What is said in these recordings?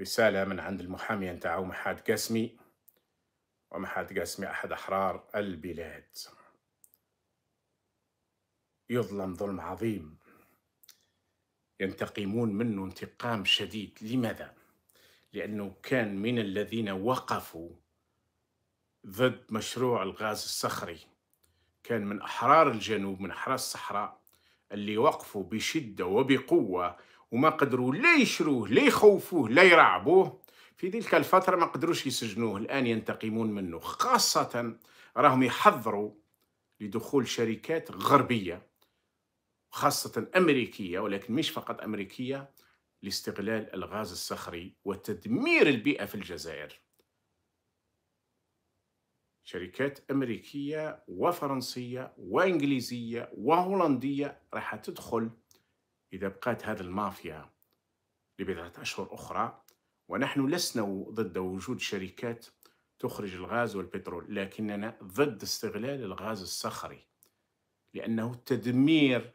رسالة من عند المحامي نتاعو محاد قاسمي ومحاد قاسمي أحد أحرار البلاد يظلم ظلم عظيم ينتقمون منه انتقام شديد لماذا؟ لأنه كان من الذين وقفوا ضد مشروع الغاز الصخري كان من أحرار الجنوب من أحرار الصحراء اللي وقفوا بشدة وبقوة وما قدروا لا يشروه لا يخوفوه لا يرعبوه في تلك الفترة ما قدروش يسجنوه الآن ينتقمون منه خاصة راهم يحضروا لدخول شركات غربية خاصة أمريكية ولكن مش فقط أمريكية لاستغلال الغاز الصخري وتدمير البيئة في الجزائر شركات أمريكية وفرنسية وإنجليزية وهولندية راح تدخل إذا بقات هذه المافيا لبضعة أشهر أخرى ونحن لسنا ضد وجود شركات تخرج الغاز والبترول لكننا ضد استغلال الغاز الصخري لأنه تدمير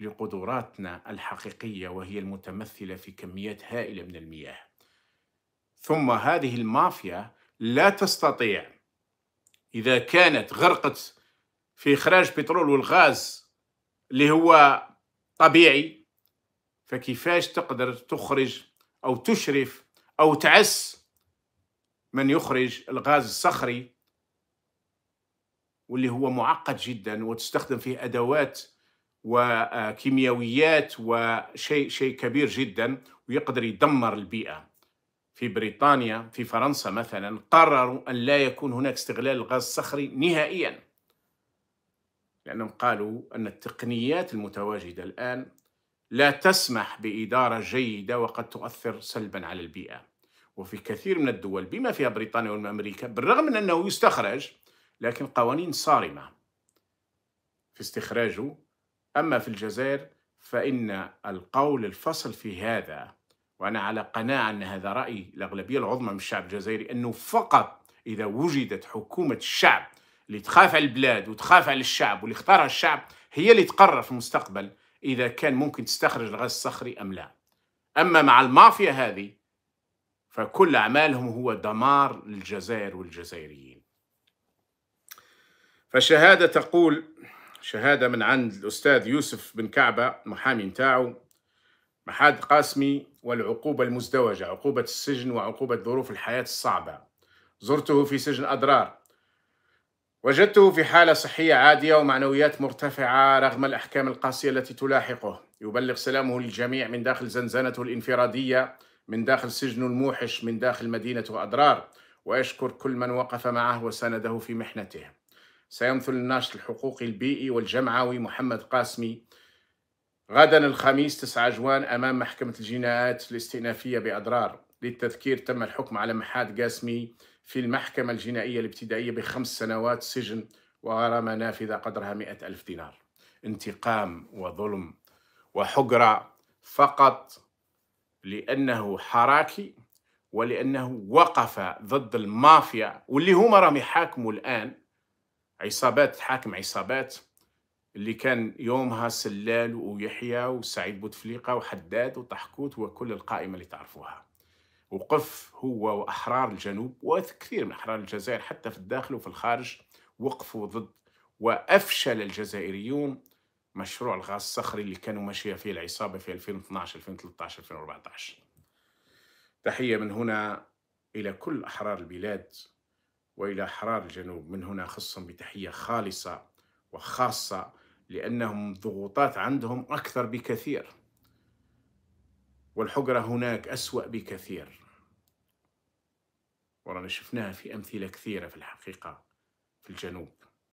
لقدراتنا الحقيقية وهي المتمثلة في كميات هائلة من المياه ثم هذه المافيا لا تستطيع إذا كانت غرقت في إخراج بترول والغاز اللي هو طبيعي فكيفاش تقدر تخرج أو تشرف أو تعس من يخرج الغاز الصخري واللي هو معقد جدا وتستخدم فيه أدوات وكيميائيات وشيء شيء كبير جدا ويقدر يدمر البيئة في بريطانيا في فرنسا مثلا قرروا أن لا يكون هناك استغلال الغاز الصخري نهائيا لأنهم قالوا أن التقنيات المتواجدة الآن لا تسمح بإدارة جيدة وقد تؤثر سلبا على البيئة وفي كثير من الدول بما فيها بريطانيا وأمريكا بالرغم من أنه يستخرج لكن قوانين صارمة في استخراجه أما في الجزائر فإن القول الفصل في هذا وأنا على قناعة أن هذا رأي الأغلبية العظمى من الشعب الجزائري أنه فقط إذا وجدت حكومة الشعب اللي تخاف على البلاد وتخاف على الشعب واللي اختارها الشعب هي اللي تقرر في المستقبل إذا كان ممكن تستخرج الغاز الصخري أم لا أما مع المافيا هذه فكل أعمالهم هو دمار للجزائر والجزائريين فالشهادة تقول شهادة من عند الأستاذ يوسف بن كعبة محامي نتاعه محاد قاسمي والعقوبة المزدوجة عقوبة السجن وعقوبة ظروف الحياة الصعبة زرته في سجن أدرار وجدته في حالة صحية عادية ومعنويات مرتفعة رغم الأحكام القاسية التي تلاحقه يبلغ سلامه للجميع من داخل زنزانته الانفرادية من داخل سجنه الموحش من داخل مدينة أضرار ويشكر كل من وقف معه وسانده في محنته سيمثل الناشط الحقوقي البيئي والجمعوي محمد قاسمي غدا الخميس 9 جوان أمام محكمة الجنايات الاستئنافية بأضرار للتذكير تم الحكم على محاد قاسمي في المحكمة الجنائية الابتدائية بخمس سنوات سجن وغرامة نافذة قدرها مئة ألف دينار انتقام وظلم وحقرة فقط لأنه حراكي ولأنه وقف ضد المافيا واللي هما راهم يحاكموا الآن عصابات تحاكم عصابات اللي كان يومها سلال ويحيى وسعيد بوتفليقة وحداد وطحكوت وكل القائمة اللي تعرفوها وقف هو وأحرار الجنوب وكثير من أحرار الجزائر حتى في الداخل وفي الخارج وقفوا ضد وأفشل الجزائريون مشروع الغاز الصخري اللي كانوا ماشية فيه العصابة في 2012 2013 2014 تحية من هنا إلى كل أحرار البلاد وإلى أحرار الجنوب من هنا خصهم بتحية خالصة وخاصة لأنهم ضغوطات عندهم أكثر بكثير والحجرة هناك أسوأ بكثير ورانا شفناها في أمثلة كثيرة في الحقيقة في الجنوب